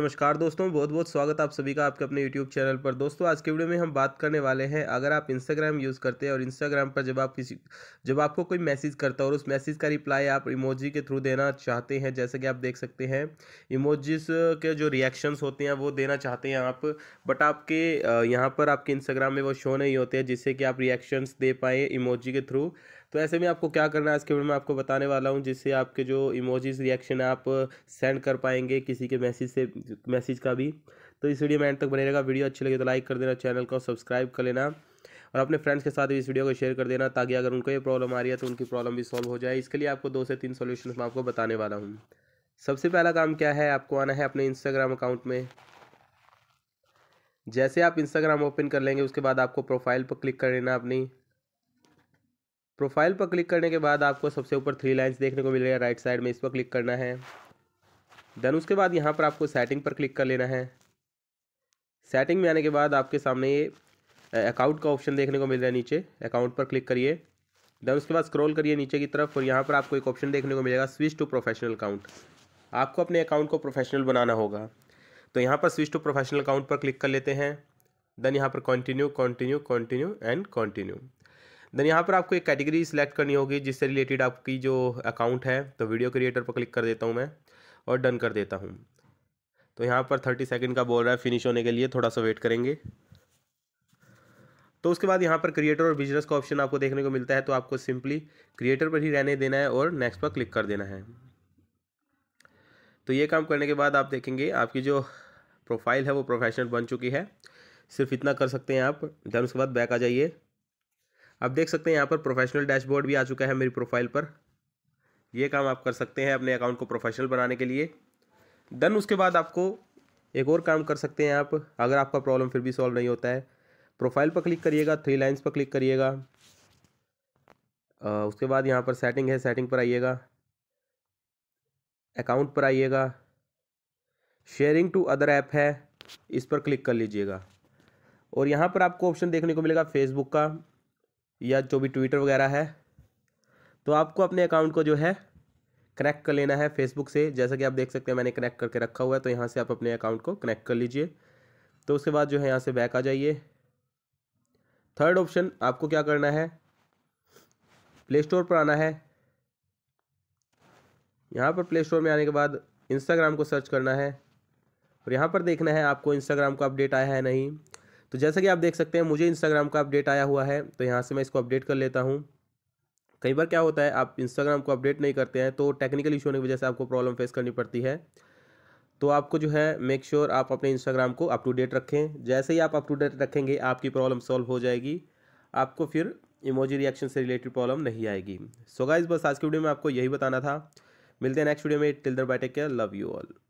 नमस्कार दोस्तों बहुत बहुत स्वागत आप सभी का आपके अपने YouTube चैनल पर दोस्तों आज के वीडियो में हम बात करने वाले हैं अगर आप Instagram यूज़ करते हैं और Instagram पर जब आप किसी जब आपको कोई मैसेज करता है और उस मैसेज का रिप्लाई आप इमोजी के थ्रू देना चाहते हैं जैसे कि आप देख सकते हैं इमोजीज के जो रिएक्शंस होते हैं वो देना चाहते हैं आप बट आपके यहाँ पर आपके इंस्टाग्राम में वो शो नहीं होते हैं जिससे कि आप रिएक्शंस दे पाएँ इमोजी के थ्रू तो ऐसे में आपको क्या करना है इसके बारे में आपको बताने वाला हूँ जिससे आपके जो इमोजीज रिएक्शन आप सेंड कर पाएंगे किसी के मैसेज से मैसेज का भी तो इस वीडियो में एंड तक बने रहेगा वीडियो अच्छी लगे तो लाइक कर देना चैनल को सब्सक्राइब कर लेना और अपने फ्रेंड्स के साथ भी इस वीडियो को शेयर कर देना ताकि अगर उनको ये प्रॉब्लम आ रही है तो उनकी प्रॉब्लम भी सॉल्व हो जाए इसके लिए आपको दो से तीन सोल्यूशन मैं आपको बताने वाला हूँ सबसे पहला काम क्या है आपको आना है अपने इंस्टाग्राम अकाउंट में जैसे आप इंस्टाग्राम ओपन कर लेंगे उसके बाद आपको प्रोफाइल पर क्लिक कर लेना अपनी प्रोफाइल पर क्लिक करने के बाद आपको सबसे ऊपर थ्री लाइन्स देखने को मिलेगा राइट साइड में इस पर क्लिक करना है देन उसके बाद यहाँ पर आपको सेटिंग पर क्लिक कर लेना है सेटिंग में आने के बाद आपके सामने ये अकाउंट का ऑप्शन देखने को मिल रहा है नीचे अकाउंट पर क्लिक करिए देन उसके बाद स्क्रॉल करिए नीचे की तरफ और यहाँ पर आपको एक ऑप्शन देखने को मिलेगा स्विच टू प्रोफेशनल अकाउंट आपको अपने अकाउंट को प्रोफेशनल बनाना होगा तो यहाँ पर स्विच टू प्रोफेशनल अकाउंट पर क्लिक कर लेते हैं देन यहाँ पर continue continue continue and continue then यहाँ पर आपको एक कैटेगरी सिलेक्ट करनी होगी जिससे रिलेटेड आपकी जो अकाउंट है तो वीडियो क्रिएटर पर क्लिक कर देता हूँ मैं और डन कर देता हूँ तो यहाँ पर थर्टी सेकेंड का बोल रहा है फिनिश होने के लिए थोड़ा सा वेट करेंगे तो उसके बाद यहाँ पर क्रिएटर और बिजनेस का ऑप्शन आपको देखने को मिलता है तो आपको सिंपली क्रिएटर पर ही रहने देना है और नेक्स्ट पर क्लिक कर देना है तो ये काम करने के बाद आप देखेंगे आपकी जो प्रोफाइल है वो प्रोफेशनल बन चुकी है सिर्फ इतना कर सकते हैं आप धन उसके बाद बैक आ जाइए आप देख सकते हैं यहाँ पर प्रोफेशनल डैशबोर्ड भी आ चुका है मेरी प्रोफाइल पर ये काम आप कर सकते हैं अपने अकाउंट को प्रोफेशनल बनाने के लिए देन उसके बाद आपको एक और काम कर सकते हैं आप अगर आपका प्रॉब्लम फिर भी सॉल्व नहीं होता है प्रोफाइल पर क्लिक करिएगा थ्री लाइन्स पर क्लिक करिएगा उसके बाद यहाँ पर सेटिंग है सेटिंग पर आइएगा अकाउंट पर आइएगा शेयरिंग टू अदर ऐप है इस पर क्लिक कर लीजिएगा और यहाँ पर आपको ऑप्शन देखने को मिलेगा फेसबुक का या जो भी ट्विटर वगैरह है तो आपको अपने अकाउंट को जो है कनेक्ट कर लेना है फेसबुक से जैसा कि आप देख सकते हैं मैंने कनेक्ट करके रखा हुआ है तो यहाँ से आप अपने अकाउंट को कनेक्ट कर लीजिए तो उसके बाद जो है यहाँ से बैक आ जाइए थर्ड ऑप्शन आपको क्या करना है प्ले स्टोर पर आना है यहाँ पर प्ले स्टोर में आने के बाद इंस्टाग्राम को सर्च करना है और यहाँ पर देखना है आपको इंस्टाग्राम का अपडेट आया है नहीं तो जैसा कि आप देख सकते हैं मुझे इंस्टाग्राम का अपडेट आया हुआ है तो यहाँ से मैं इसको अपडेट कर लेता हूँ कई बार क्या होता है आप इंस्टाग्राम को अपडेट नहीं करते हैं तो टेक्निकल इशू होने की वजह से आपको प्रॉब्लम फेस करनी पड़ती है तो आपको जो है मेक श्योर sure आप अपने इंस्टाग्राम को अप टू डेट रखें जैसे ही आप अप टू डेट रखेंगे आपकी प्रॉब्लम सॉल्व हो जाएगी आपको फिर इमोजी रिएक्शन से रिलेटेड प्रॉब्लम नहीं आएगी सो so गाइज बस आज की वीडियो में आपको यही बताना था मिलते हैं नेक्स्ट वीडियो में till then bye take care love you all